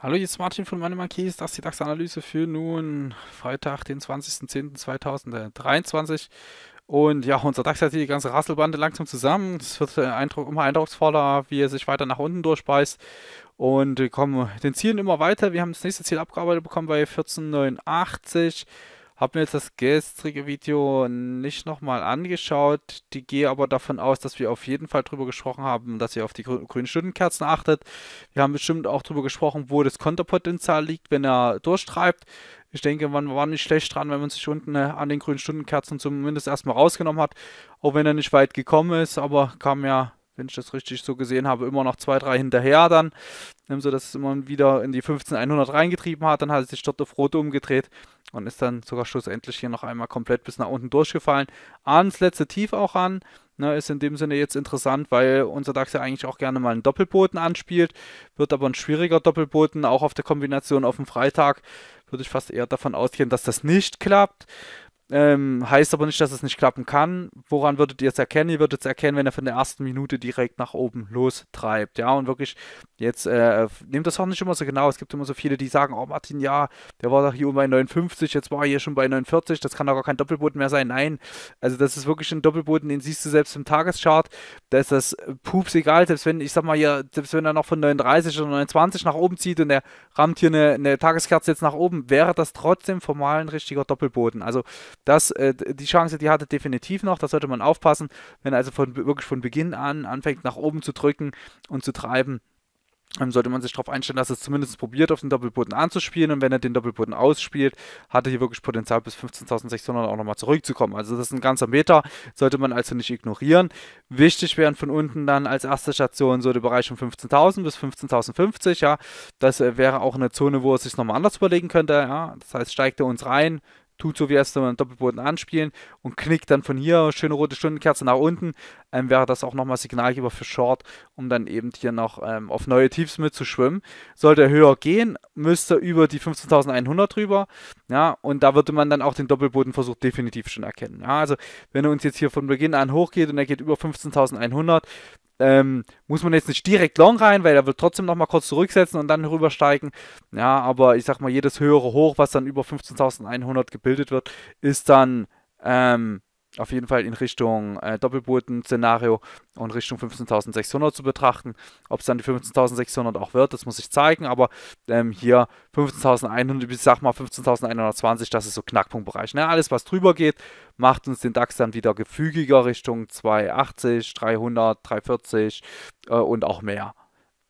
Hallo, jetzt Martin von meinem Marquis. Das ist die DAX-Analyse für nun Freitag, den 20.10.2023. Und ja, unser DAX hat die ganze Rasselbande langsam zusammen. Es wird äh, Eindruck, immer eindrucksvoller, wie er sich weiter nach unten durchbeißt. Und wir kommen den Zielen immer weiter. Wir haben das nächste Ziel abgearbeitet bekommen bei 14,89. Habe mir jetzt das gestrige Video nicht nochmal angeschaut. Die gehe aber davon aus, dass wir auf jeden Fall darüber gesprochen haben, dass ihr auf die grünen Stundenkerzen achtet. Wir haben bestimmt auch darüber gesprochen, wo das Konterpotenzial liegt, wenn er durchtreibt. Ich denke, man war nicht schlecht dran, wenn man sich unten äh, an den grünen Stundenkerzen zumindest erstmal rausgenommen hat. Auch wenn er nicht weit gekommen ist, aber kam ja wenn ich das richtig so gesehen habe, immer noch zwei, drei hinterher dann, so dass es immer wieder in die 15.100 reingetrieben hat. Dann hat es sich dort auf Rot umgedreht und ist dann sogar schlussendlich hier noch einmal komplett bis nach unten durchgefallen. Ans letzte Tief auch an. Ne, ist in dem Sinne jetzt interessant, weil unser DAX ja eigentlich auch gerne mal einen Doppelboten anspielt. Wird aber ein schwieriger Doppelboten, auch auf der Kombination auf dem Freitag. Würde ich fast eher davon ausgehen, dass das nicht klappt. Ähm, heißt aber nicht, dass es nicht klappen kann. Woran würdet ihr es erkennen? Ihr würdet es erkennen, wenn er von der ersten Minute direkt nach oben lostreibt. Ja, und wirklich, jetzt äh, nehmt das auch nicht immer so genau. Es gibt immer so viele, die sagen, oh Martin, ja, der war doch hier bei 59, jetzt war er hier schon bei 49, das kann doch gar kein Doppelboden mehr sein. Nein, also das ist wirklich ein Doppelboden, den siehst du selbst im Tageschart. Da ist das äh, Pups egal, selbst wenn, ich sag mal hier, selbst wenn er noch von 39 oder 29 nach oben zieht und er rammt hier eine, eine Tageskerze jetzt nach oben, wäre das trotzdem formal ein richtiger Doppelboden. Also das, äh, die Chance, die hatte definitiv noch, da sollte man aufpassen, wenn er also von, wirklich von Beginn an anfängt, nach oben zu drücken und zu treiben, dann ähm, sollte man sich darauf einstellen, dass es zumindest probiert, auf den Doppelboden anzuspielen. Und wenn er den Doppelboden ausspielt, hat er hier wirklich Potenzial, bis 15.600 auch nochmal zurückzukommen. Also das ist ein ganzer Meter, sollte man also nicht ignorieren. Wichtig wären von unten dann als erste Station so der Bereich von 15.000 bis 15.050. Ja, das äh, wäre auch eine Zone, wo er sich nochmal anders überlegen könnte. Ja, das heißt, steigt er uns rein, tut so wie erst einmal einen Doppelboden anspielen und knickt dann von hier schöne rote Stundenkerze nach unten, ähm, wäre das auch nochmal Signalgeber für Short, um dann eben hier noch ähm, auf neue Tiefs mitzuschwimmen. Sollte er höher gehen müsste über die 15.100 rüber. Ja, und da würde man dann auch den Doppelbodenversuch definitiv schon erkennen. Ja, also wenn er uns jetzt hier von Beginn an hochgeht und er geht über 15.100, ähm, muss man jetzt nicht direkt long rein, weil er wird trotzdem nochmal kurz zurücksetzen und dann rübersteigen. Ja, aber ich sag mal, jedes höhere Hoch, was dann über 15.100 gebildet wird, ist dann ähm, auf jeden Fall in Richtung äh, Doppelboten-Szenario und Richtung 15.600 zu betrachten. Ob es dann die 15.600 auch wird, das muss ich zeigen, aber ähm, hier 15.100, ich sag mal 15.120, das ist so Knackpunktbereich. Ne? Alles, was drüber geht, macht uns den DAX dann wieder gefügiger Richtung 280, 300, 340 äh, und auch mehr.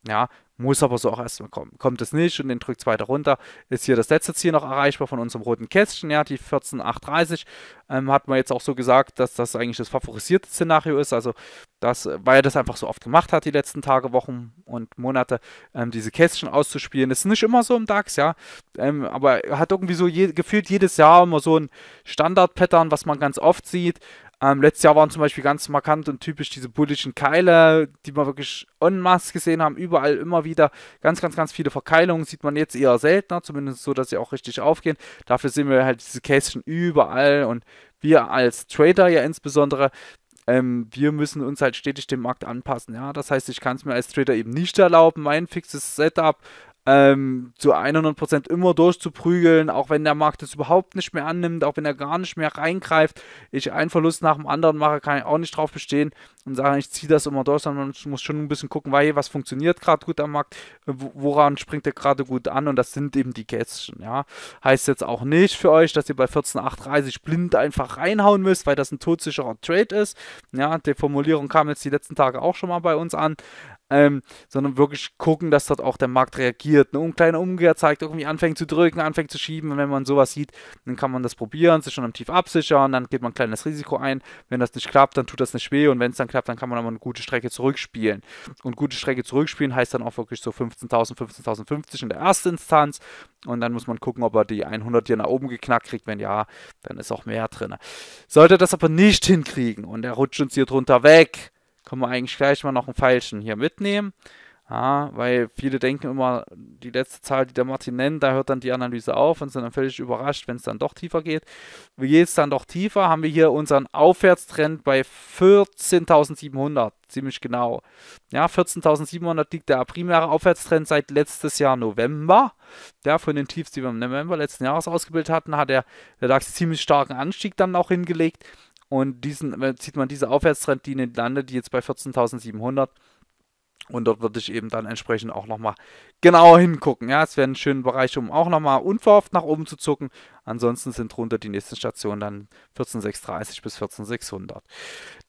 Ja, muss aber so auch erstmal kommen. Kommt es nicht und den drückt es weiter runter, ist hier das letzte Ziel noch erreichbar von unserem roten Kästchen, ja, die 14830. Ähm, hat man jetzt auch so gesagt, dass das eigentlich das favorisierte Szenario ist, also das, weil er das einfach so oft gemacht hat die letzten Tage, Wochen und Monate, ähm, diese Kästchen auszuspielen. Das ist nicht immer so im DAX, ja, ähm, aber hat irgendwie so je, gefühlt jedes Jahr immer so ein Standard-Pattern, was man ganz oft sieht. Ähm, letztes Jahr waren zum Beispiel ganz markant und typisch diese bullischen Keile, die man wirklich en masse gesehen haben, überall immer wieder. Ganz, ganz, ganz viele Verkeilungen sieht man jetzt eher seltener, zumindest so, dass sie auch richtig aufgehen. Dafür sehen wir halt diese Kästchen überall und wir als Trader ja insbesondere, ähm, wir müssen uns halt stetig dem Markt anpassen. Ja, das heißt, ich kann es mir als Trader eben nicht erlauben, mein fixes Setup ähm, zu 100% immer durchzuprügeln, auch wenn der Markt es überhaupt nicht mehr annimmt, auch wenn er gar nicht mehr reingreift, ich einen Verlust nach dem anderen mache, kann ich auch nicht drauf bestehen und sage, ich ziehe das immer durch, sondern man muss schon ein bisschen gucken, weil, was funktioniert gerade gut am Markt, woran springt er gerade gut an und das sind eben die Kätzchen, ja. Heißt jetzt auch nicht für euch, dass ihr bei 14,830 blind einfach reinhauen müsst, weil das ein todsicherer Trade ist, ja, die Formulierung kam jetzt die letzten Tage auch schon mal bei uns an, ähm, sondern wirklich gucken, dass dort auch der Markt reagiert. Eine kleine Umkehr zeigt, irgendwie anfängt zu drücken, anfängt zu schieben. Und wenn man sowas sieht, dann kann man das probieren, sich schon am Tief absichern, dann geht man ein kleines Risiko ein. Wenn das nicht klappt, dann tut das nicht weh. Und wenn es dann klappt, dann kann man aber eine gute Strecke zurückspielen. Und gute Strecke zurückspielen heißt dann auch wirklich so 15.000, 15.050 in der ersten Instanz. Und dann muss man gucken, ob er die 100 hier nach oben geknackt kriegt. Wenn ja, dann ist auch mehr drin. Sollte er das aber nicht hinkriegen und er rutscht uns hier drunter weg, können wir eigentlich gleich mal noch einen falschen hier mitnehmen. Ja, weil viele denken immer, die letzte Zahl, die der Martin nennt, da hört dann die Analyse auf und sind dann völlig überrascht, wenn es dann doch tiefer geht. Wie geht es dann doch tiefer? Haben wir hier unseren Aufwärtstrend bei 14.700, ziemlich genau. Ja, 14.700 liegt der primäre Aufwärtstrend seit letztes Jahr November. Ja, von den Tiefs, die wir im November letzten Jahres ausgebildet hatten, hat der, der DAX ziemlich starken Anstieg dann auch hingelegt. Und diesen, zieht man diese Aufwärtstrendlinie, landet die jetzt bei 14.700. Und dort würde ich eben dann entsprechend auch nochmal genauer hingucken. Ja, es wäre ein schöner Bereich, um auch nochmal unverhofft nach oben zu zucken. Ansonsten sind drunter die nächsten Stationen dann 14,630 bis 14,600.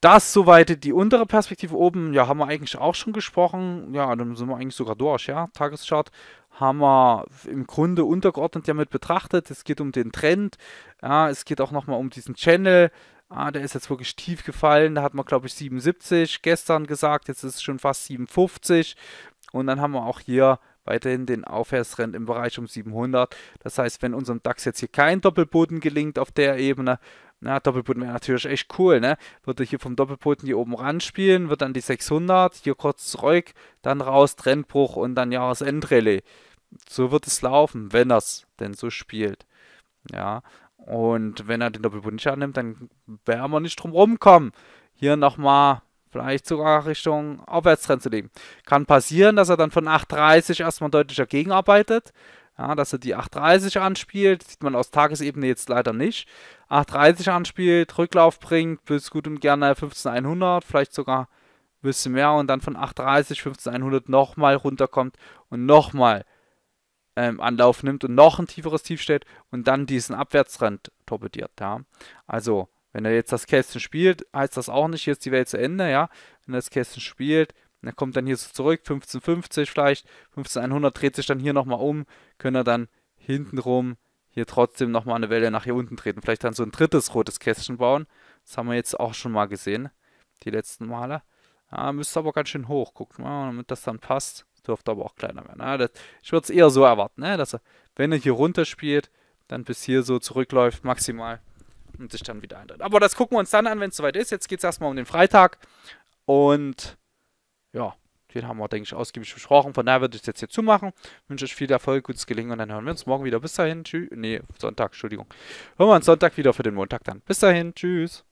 Das soweit die untere Perspektive oben. Ja, haben wir eigentlich auch schon gesprochen. Ja, dann sind wir eigentlich sogar durch. Ja, Tageschart haben wir im Grunde untergeordnet damit betrachtet. Es geht um den Trend. Ja, es geht auch nochmal um diesen Channel. Ah, der ist jetzt wirklich tief gefallen. Da hat man, glaube ich, 77 gestern gesagt. Jetzt ist es schon fast 57. Und dann haben wir auch hier weiterhin den Aufwärtstrend im Bereich um 700. Das heißt, wenn unserem DAX jetzt hier kein Doppelboden gelingt auf der Ebene, na, Doppelboden wäre natürlich echt cool, ne? Würde hier vom Doppelboden hier oben ran spielen, wird dann die 600, hier kurz zurück, dann raus, Trendbruch und dann Jahresendrallye. So wird es laufen, wenn das denn so spielt. Ja, und wenn er den nicht annimmt, dann werden wir nicht drum rumkommen. Hier nochmal vielleicht sogar Richtung Aufwärtstrend zu legen. Kann passieren, dass er dann von 8.30 erstmal deutlich dagegen arbeitet. Ja, dass er die 8.30 anspielt, sieht man aus Tagesebene jetzt leider nicht. 8.30 anspielt, Rücklauf bringt, bis gut und gerne 15.100, vielleicht sogar ein bisschen mehr und dann von 8.30, 15.100 nochmal runterkommt und nochmal ähm, Anlauf nimmt und noch ein tieferes Tief stellt und dann diesen Abwärtstrend torpediert. Ja. Also, wenn er jetzt das Kästchen spielt, heißt das auch nicht, hier ist die Welt zu Ende. Ja. Wenn er das Kästchen spielt, dann kommt dann hier so zurück, 1550 vielleicht, 15100 dreht sich dann hier nochmal um, können er dann hintenrum hier trotzdem nochmal eine Welle nach hier unten treten. Vielleicht dann so ein drittes rotes Kästchen bauen. Das haben wir jetzt auch schon mal gesehen, die letzten Male. Ja, ah, müsste aber ganz schön hoch. Guckt mal, damit das dann passt dürfte aber auch kleiner werden. Ne? Das, ich würde es eher so erwarten, ne? dass er, wenn er hier runter spielt, dann bis hier so zurückläuft, maximal und sich dann wieder eintritt. Aber das gucken wir uns dann an, wenn es soweit ist. Jetzt geht es erstmal um den Freitag und ja, den haben wir, denke ich, ausgiebig besprochen. Von daher würde ich es jetzt hier zumachen. Wünsche euch viel Erfolg, gutes Gelingen und dann hören wir uns morgen wieder. Bis dahin, tschüss. Nee, Sonntag, Entschuldigung. Hören wir uns Sonntag wieder für den Montag dann. Bis dahin, tschüss.